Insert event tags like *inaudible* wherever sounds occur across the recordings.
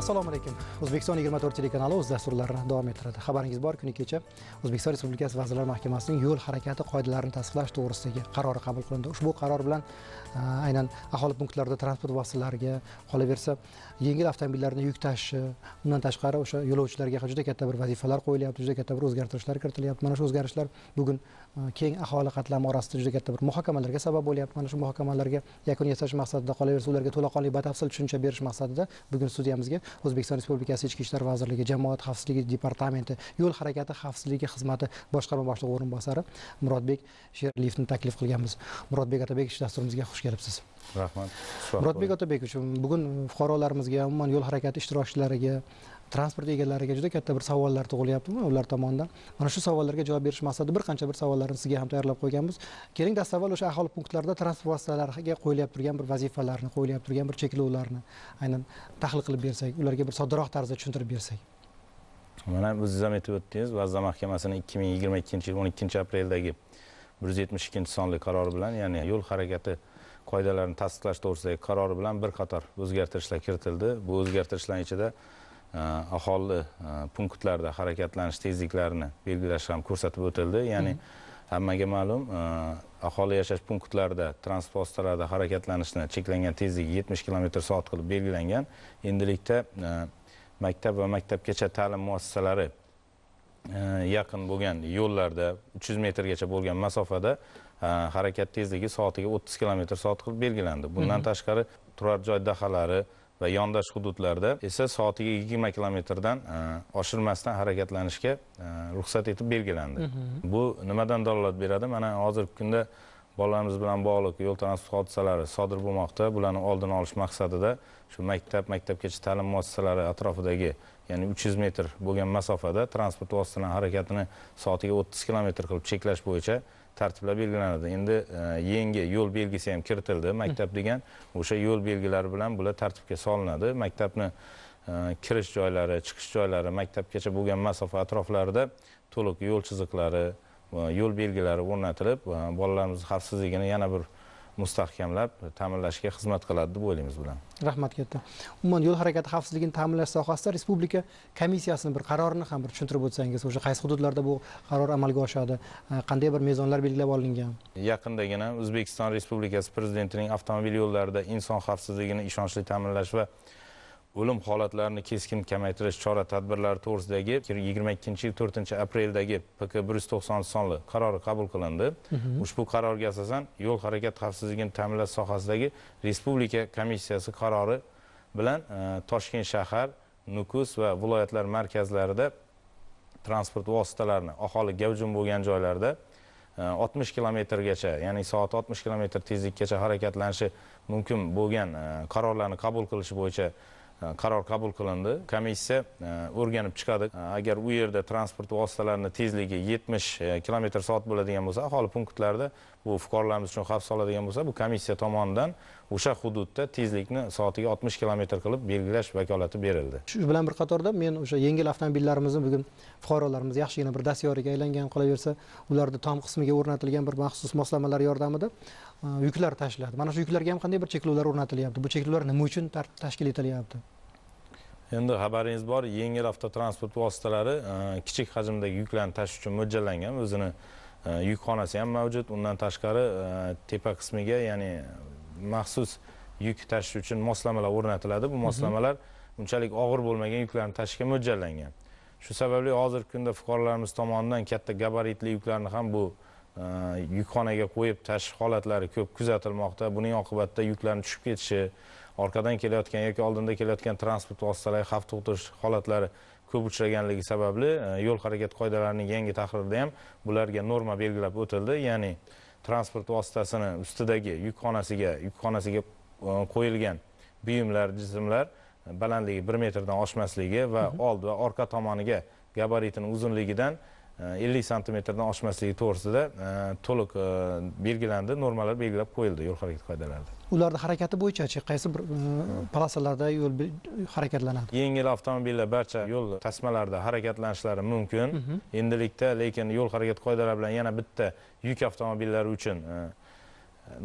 assalomu alaykum o'zbekiston yigirma to'rt telekanali o'z dasturlarini davom ettiradi xabaringiz bor kuni kecha o'zbekiston respublikasi vazirlar mahkamasining yo'l harakati qoidalarini tasdiqlash to'g'risidagi qarori qabul qilindi ushbu qaror bilan aynan aholi punktlarida transport vositalariga qolaversa yengil avtomobillarni yuk tashishi undan tashqari o'sha yo'lovchilarga juda katta bir vazifalar qo'yilyapti juda katta bir o'zgartirishlar kiritilyapti mana shu o'zgarishlar bugun e, keng aholi qatlami orasida juda katta bir muhokamalarga sabab bo'lyapti mana shu muhokamalarga yakun yasash maqsadida qolaversa ularga to'laqonli batafsil tushuncha berish maqsadida bugun studiyamizga o'zbekiston respublikasi ichki ishlar vazirligi jamoat xavfsizligi departamenti yo'l harakati xavfsizligi xizmati boshqarma boshlig'i o'rinbosari murodbek sherliyevni taklif qilganmiz murodbek otabekovich dasturimizga xush kelibsiz rahmat murodbek otabekovich bugun fuqarolarimizga umuman yo'l harakati ishtirokchilariga transport egalariga juda katta bir savollar tug'ilyaptimi ular tomonidan mana shu savollarga javob berish maqsadida bir qancha bir savollarni sizga ham tayyorlab qo'yganmiz keling dastavval o'sha aholi punktlarida transport vositalariga qo'yilib turgan bir vazifalarni qo'yilib turgan bir cheklovlarni aynan tahlil qilib bersak ularga bir soddaroq tarzda tushuntirib bersak mana o'zingiz ham aytib o'tdingiz vazir mahkamasini ikki ming yigirma ikkinchi yil o'n ikkinchi apreldagi bir yuz yetmish ikkinchi sonli qarori bilan ya'ni yo'l harakati qoidalarini tasdiqlash to'g'risidagi qarori bilan bir qator o'zgartirishlar kiritildi bu o'zgartirishlar ichida e, aholi e, punktlarida harakatlanish tezliklarini belgilash ham ko'rsatib o'tildi ya'ni hammaga ma'lum e, aholi yashash punktlarida transport vositalarida harakatlanishni cheklangan tezligi yetmish kilometr soat qilib belgilangan endilikda maktab va maktabgacha ta'lim muassasalari yaqin bo'lgan yo'llarda uch yuz metrgacha bo'lgan masofada harakat tezligi soatiga o'ttiz kilometr soat qilib belgilandi bundan tashqari turar joy dahalari va yondosh hududlarda esa soatiga yigirma kilometrdan oshirmasdan harakatlanishga ruxsat etib belgilandi bu nimadan dalolat beradi mana hozirgi kunda bolalarimiz bilan bog'liq yo'l transport hodisalari sodir bo'lmoqda bularni oldini olish maqsadida shu maktab maktabgacha ta'lim muassasalari atrofidagi ya'ni uch yuz metr bo'lgan masofada transport vositalarining harakatini soatiga o'ttiz kilometr qilib cheklash bo'yicha tartiblar belgilanadi endi e, yangi yo'l belgisi ham kiritildi maktab degan o'sha yo'l belgilari bilan bular tartibga solinadi maktabni e, kirish joylari chiqish joylari maktabgacha bo'lgan masofa atroflarida to'liq yo'l chiziqlari yo'l belgilari o'rnatilib e, bolalarimizni xavfsizligini yana bir mustahkamlab e, ta'minlashga xizmat qiladi deb o'ylaymiz bilan rahmat katta umuman yo'l harakati xavfsizligini ta'minlash sohasida respublika komissiyasini bir qarorini ham bir tushuntirib o'tsangiz o'sha qaysi hududlarda bu qaror amalga oshadi e, qanday bir mezonlar belgilab olingan yaqindagina o'zbekiston respublikasi prezidentining avtomobil yo'llarida inson xavfsizligini ishonchli ta'minlash va o'lim holatlarini keskin kamaytirish chora tadbirlari to'g'risidagi yigirma ikkinchi yil to'rtinchi apreldagi pk bir yuz to'qson sonli qarori qabul qilindi mhm. ushbu qarorga asosan yo'l harakat xavfsizligini ta'minlash sohasidagi respublika komissiyasi qarori bilan e, toshkent shahar nukus va viloyatlar markazlarida transport vositalarini aholi gavjum bo'lgan joylarda 60 e, kilometrgacha ya'ni soat 60 kilometr tezlikgacha harakatlanishi mumkin bo'lgan e, qarorlarni qabul qilish bo'yicha qaror qabul qilindi komissiya o'rganib chiqadi agar u yerda transport vositalarini tezligi yetmish e, kilometr soat bo'ladigan bo'lsa aholi punktlarida bu fuqarolarimiz uchun xavf soladigan bo'lsa bu komissiya tomonidan o'sha hududda tezlikni soatiga 60 kilometr qilib belgilash vakolati berildi shu bilan bir qatorda men o'sha yengil avtomobillarimizni bugun fuqarolarimiz yaxshigina bir dastyoriga aylangan qolaversa ularni tom qismiga o'rnatilgan bir maxsus moslamalar yordamida e, yuklar tashiladi mana shu yuklarga ham qanday bir cheklovlar o'rnatilyapti bu cheklovlar nima uchun tashkil etilyapti endi xabaringiz bor yengil avtotransport vositalari e, kichik hajmdagi yuklarni tashish uchun mo'ljallangan o'zini Э, xonasi ham mavjud undan tashqari э, tepa qismiga ya'ni maxsus yuk tashish uchun moslamalar o'rnatiladi bu moslamalar unchalik og'ir bo'lmagan yuklarni tashishga mo'ljallangan shu sababli hozirgi kunda fuqarolarimiz tomonidan katta gabaritli yuklarni ham bu e, yukxonaga qo'yib tashish holatlari ko'p kuzatilmoqda buning oqibatida yuklarni tushib ketishi orqadan kelayotgan yoki oldinda kelayotgan transport vositalariga xavf tug'dirish holatlari ko'p uchraganligi sababli e, yo'l harakati qoidalarining yangi tahririda ham bularga norma belgilab o'tildi ya'ni transport vositasini ustidagi yukxonasiga yukxonasiga e, qo'yilgan buyumlar jismlar e, balandligi bir metrdan oshmasligi va old va orqa tomoniga gabaritini uzunligidan ellik santimetrdan oshmasligi to'g'risida to'liq belgilandi normalar belgilab qo'yildi yo'l harakati qoidalarida ularni harakati bo'yichachi qaysi bir e, polosalarda yo'l harakatlanadi yengil avtomobillar barcha yo'l tasmalarida harakatlanishlari mumkin endilikda lekin yo'l harakat qoidalari bilan yana bitta yuk avtomobillari uchun e,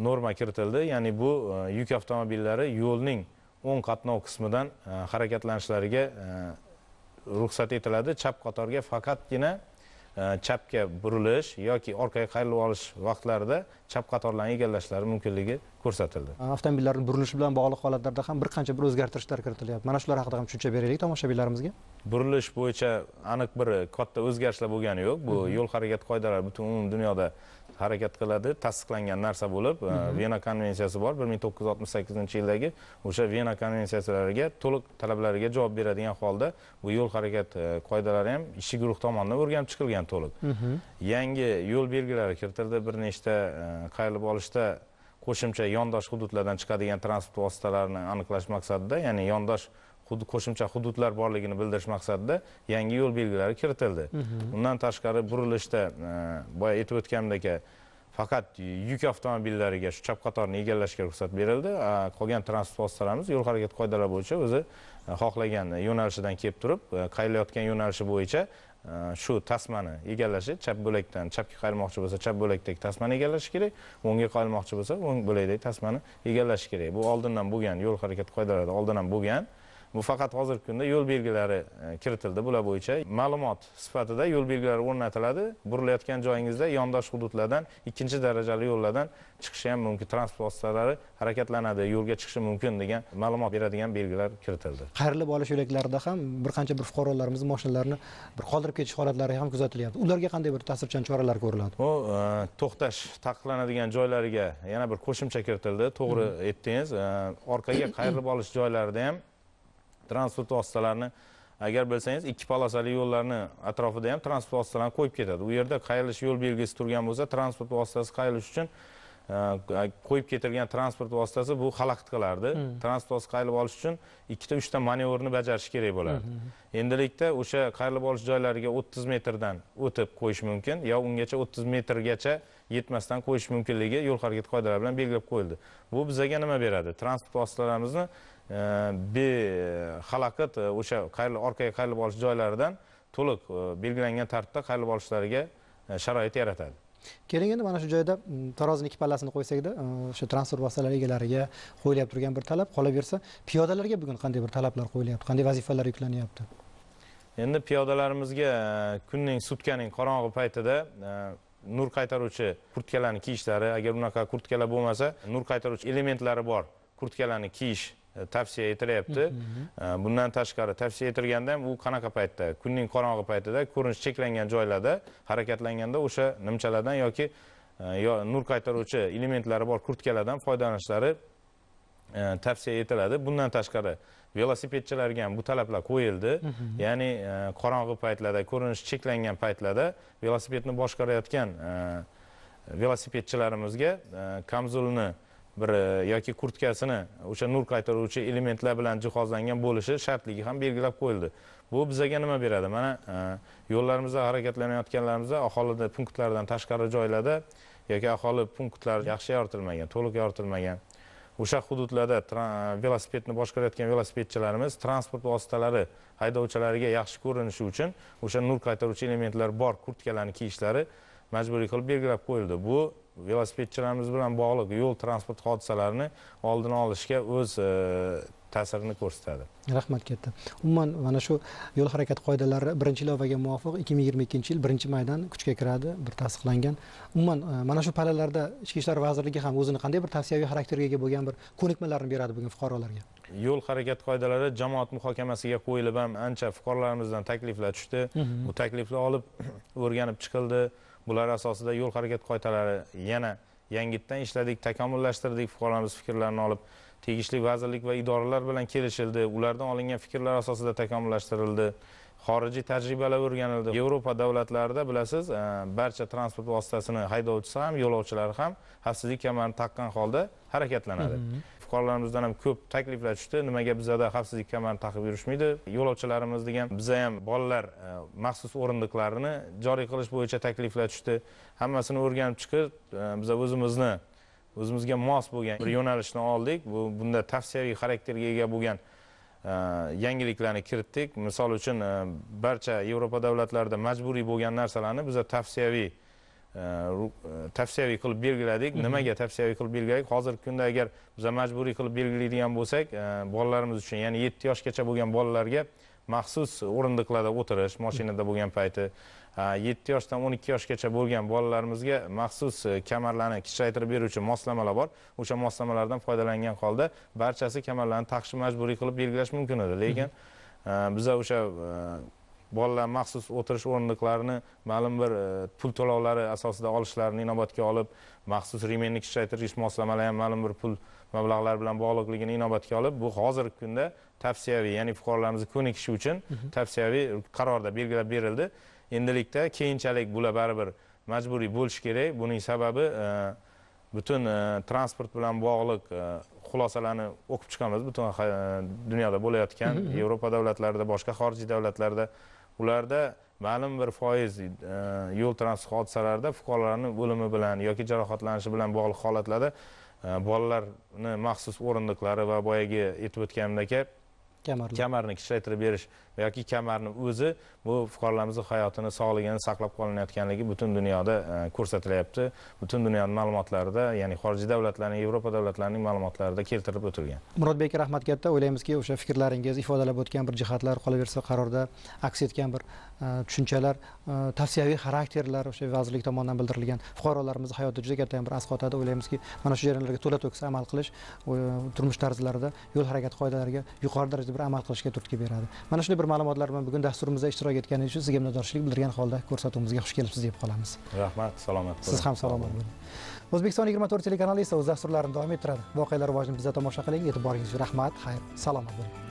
norma kiritildi ya'ni bu e, yuk avtomobillari yo'lning o'ng qatnov qismidan harakatlanishlariga ruxsat etiladi chap qatorga faqatgina E, chapga burilish yoki orqaga qayrilib olish vaqtlarida chap qatorlarni egallashlari mumkinligi ko'rsatildi avtomobillarni burilishi bilan bog'liq holatlarda ham bir qancha bir o'zgartirishlar kiritilyapti mana shular haqida ham tushuncha beraylik tomoshabinlarimizga burilish bo'yicha aniq bir katta o'zgarishlar bo'lgani yo'q bu yo'l harakati qoidalari butun umum dunyoda harakat qiladi tasdiqlangan narsa bo'lib e, mhm. vena konvensiyasi bor bir ming to'qqiz yuz oltmish sakkizinchi yildagi o'sha vena konvensiyalariga to'liq talablariga javob beradigan holda bu yo'l harakat e, qoidalari ham ishchi guruh tomonidan o'rganib chiqilgan to'liq mhm. yangi yo'l belgilari kiritildi bir nechta e, qayilib olishda qo'shimcha yondosh hududlardan chiqadigan transport vositalarini aniqlash maqsadida ya'ni yondosh qo'shimcha hududlar borligini bildirish maqsadida yangi yo'l belgilari kiritildi mhm. undan tashqari burilishda e, boya aytib o'tganimdek faqat yuk avtomobillariga shu chap qatorni egallashga ruxsat berildi qolgan transport vositalarimiz yo'l harakati qoidalari bo'yicha o'zi e, xohlagan yo'nalishidan kelib turib e, qaylayotgan yo'nalishi bo'yicha shu tasmani egallashi chap bo'lakdan chapga qayrilmoqchi bo'lsa chap bo'lakdagi tasmani egallashi kerak o'ngga qayilmoqchi bo'lsa o'ng bo'lakdagi tasmani egallashi kerak bu oldindan bo'lgan yo'l harakati qoidalarida oldindan bo'lgan bu faqat hozirgi kunda yo'l belgilari e, kiritildi bular bo'yicha ma'lumot sifatida yo'l belgilari o'rnatiladi burilayotgan joyingizda yondosh hududlardan ikkinchi darajali yo'llardan chiqishi ham mumkin transport vositalari harakatlanadi yo'lga chiqishi mumkin degan ma'lumot beradigan belgilar kiritildi qayrilib olish yo'laklarida ham bir qancha bir fuqarolarimiz mashinalarini bir qoldirib ketish holatlari ham kuzatilyapti ularga qanday bir ta'sirchan choralar ko'riladi u e, to'xtash taqiqlanadigan joylariga yana bir qo'shimcha kiritildi to'g'ri aytdingiz e, orqaga qayrilib olish joylarida ham transport vositalarini agar bilsangiz ikki polosali yo'llarni atrofida ham transport vositalarini qo'yib ketadi u yerda qayilish yo'l belgisi turgan bo'lsa transport vositasi qayilish uchun Э, qo'yib ketilgan transport vositasi bu xalaqit qilardi hmm. transport vositasi qayrilib olish uchun ikkita uchta manevrni bajarish kerak bo'lardi hmm, hmm, endilikda o'sha qayrilib olish joylariga o'ttiz metrdan o'tib qo'yish mumkin yo ungacha o'ttiz metrgacha yetmasdan qo'yish mumkinligi yo'l harakati qoidalari bilan belgilab qo'yildi bu bizaga nima beradi transport vositalarimizni e, e, xalaqit e, o'sha orqaga qayrilib olish joylaridan to'liq belgilangan tartibda qayrilib olishlariga sharoit yaratadi keling endi mana shu joyda mm, tarozini ikki pallasini qo'ysakda e, o'sha transport vositalari egalariga qo'yilyapti turgan bir talab qolaversa piyodalarga bugun qanday bir talablar qo'yilyapti qanday vazifalar yuklanyapti endi piyodalarimizga e, kunning sutkaning qorong'i paytida e, nur qaytaruvchi kurtkalarni kiyishlari agar unaqa kurtkalar bo'lmasa nur qaytaruvchi elementlari bor kurtkalarni kiyish E, tavsiya etilyapti e, bundan tashqari tavsiya etilganda ham u qanaqa paytda kunning qorong'i paytida ko'rinish cheklangan joylarda harakatlanganda o'sha nimchalardan yoki e, yo nur qaytaruvchi elementlari bor kurtkalardan foydalanishlari tavsiya etiladi bundan tashqari velosipedchilarga ham bu talablar qo'yildi ya'ni qorong'i paytlarda ko'rinish cheklangan paytlarda velosipedni boshqarayotgan velosipedchilarimizga kamzulni bir e, yoki kurtkasini o'sha nur qaytaruvchi elementlar bilan jihozlangan bo'lishi shartligi ham belgilab qo'yildi bu bizaga nima beradi mana e, yo'llarimizda harakatlanayotganlarimizda aholida punktlardan tashqari joylarda yoki aholi punktlari yaxshi yoritilmagan to'liq yoritilmagan o'sha hududlarda e, velosipedni boshqarayotgan velosipedchilarimiz transport vositalari haydovchilariga yaxshi ko'rinishi uchun o'sha nur qaytaruvchi elementlar bor kurtkalarni kiyishlari majburiy qilib belgilab qo'yildi bu velosipedchilarimiz bilan bog'liq yo'l transport hodisalarini oldini olishga o'z e, ta'sirini ko'rsatadi rahmat katta umuman mana shu yo'l harakati qoidalari birinchi ilovaga muvofiq ikki ming yigirma ikkinchi yil birinchi maydan kuchga kiradi bir tasdiqlangan umuman e, mana shu palalarda ichki ishlar vazirligi ham o'zini qanday bir tavsiyaviy xarakterga ega bo'lgan bir ko'nikmalarni beradi bugun fuqarolarga yo'l harakati qoidalari jamoat muhokamasiga qo'yilib ham ancha fuqarolarimizdan takliflar tushdi bu takliflar olib *clears throat* o'rganib chiqildi bular asosida yo'l harakati qoidalari yana yangitdan ishladik takomillashtirdik fuqarolarimiz fikrlarini olib tegishli vazirlik va idoralar bilan kelishildi ulardan olingan fikrlar asosida takomillashtirildi xorijiy tajribalar o'rganildi yevropa davlatlarida bilasiz e, barcha transport vositasini haydovchisi ham yo'lovchilari ham xavfsizlik kamarini taqqan holda harakatlanadi fuqarolarimizdan ham ko'p takliflar tushdi nimaga bizada xavfsizlik kamarini taqib yurishmaydi yo'lovchilarimiz degan biza ham bolalar e, maxsus o'rindiqlarini joriy qilish bo'yicha takliflar tushdi hammasini o'rganib chiqib e, biza o'zimizni o'zimizga mos bo'lgan bir yo'nalishni oldik bu bunda tavsiyaviy xarakterga ega bo'lgan e, yangiliklarni kiritdik misol uchun barcha yevropa davlatlarida majburiy bo'lgan narsalarni biza tavsiyaviy Э, э, tavsiyaviy qilib belgiladik nimaga tavsiyaviy qilib belgiladik hozirgi kunda agar biza majburiy qilib belgilaydigan bo'lsak э, bolalarimiz uchun ya'ni yetti yoshgacha bo'lgan bolalarga maxsus o'rindiqlarda o'tirish mashinada bo'lgan payti yetti yoshdan o'n ikki yoshgacha bo'lgan bolalarimizga maxsus e, kamarlarni kichraytirib beruvchi moslamalar bor o'sha moslamalardan foydalangan holda barchasi kamarlarni taqishni majburiy qilib belgilash mumkin edi lekin biza o'sha e, bolalar maxsus o'tirish o'rindiqlarini ma'lum bir e, pul to'lovlari asosida olishlarini inobatga olib maxsus remenni kuchaytirish moslamalari ham ma'lum bir pul mablag'lar bilan bog'liqligini inobatga olib bu hozirgi kunda tavsiyaviy ya'ni fuqarolarimizni ko'nikishi uchun tavsiyaviy qarorda belgilab berildi endilikda keyinchalik bular baribir majburiy bo'lishi kerak buning sababi e, butun e, transport bilan bog'liq xulosalarni o'qib chiqamiz butun dunyoda bo'layotgan yevropa davlatlarida boshqa xorijiy davlatlarda ularda ma'lum bir foiz e, yo'l transport hodisalarida fuqarolarni o'limi bilan yoki jarohatlanishi bilan bog'liq holatlarda e, bolalarni maxsus o'rindiqlari va boyagi aytib o'tganimdek kamarni kamarni kichraytirib berish yoki kamarni o'zi bu fuqarolarimizni hayotini sog'ligini saqlab qolinayotganligi butun dunyoda e, ko'rsatilyapti butun dunyoni ma'lumotlarida ya'ni xorijiy davlatlarning yevropa davlatlarining ma'lumotlarida keltirib o'tilgan murodbek rahmat katta o'ylaymizki o'sha fikrlaringiz ifodalab o'tgan bir jihatlar qolaversa qarorda aks etgan bir e, tushunchalar e, tavsiyaviy xarakterlar o'sha vazirlik tomonidan bildirilgan fuqarolarimizni hayotida juda katta bir asqotadi o'ylaymizki mana shu jarayonlarga to'la to'kis amal qilish turmush tarzlarida yo'l harakati qoidalariga yuqori darajada bir amal qilishga turtki beradi mana shunday bir bir ma'lumotlar bilan bugun dasturimizda ishtirok etganingiz uchun sizga minnatdorchilik bildirgan holda ko'rsatuvimizga xush kelibsiz deb qolamiz rahmat salomat bo'ling siz ham salomat bo'ling o'zbekiston yigirma to'rt telekanali esa o'z dasturlarini davom ettiradi voqealar rivojini bizda tomosha qiling e'tiboringiz uchun rahmat xayr salomat bo'ling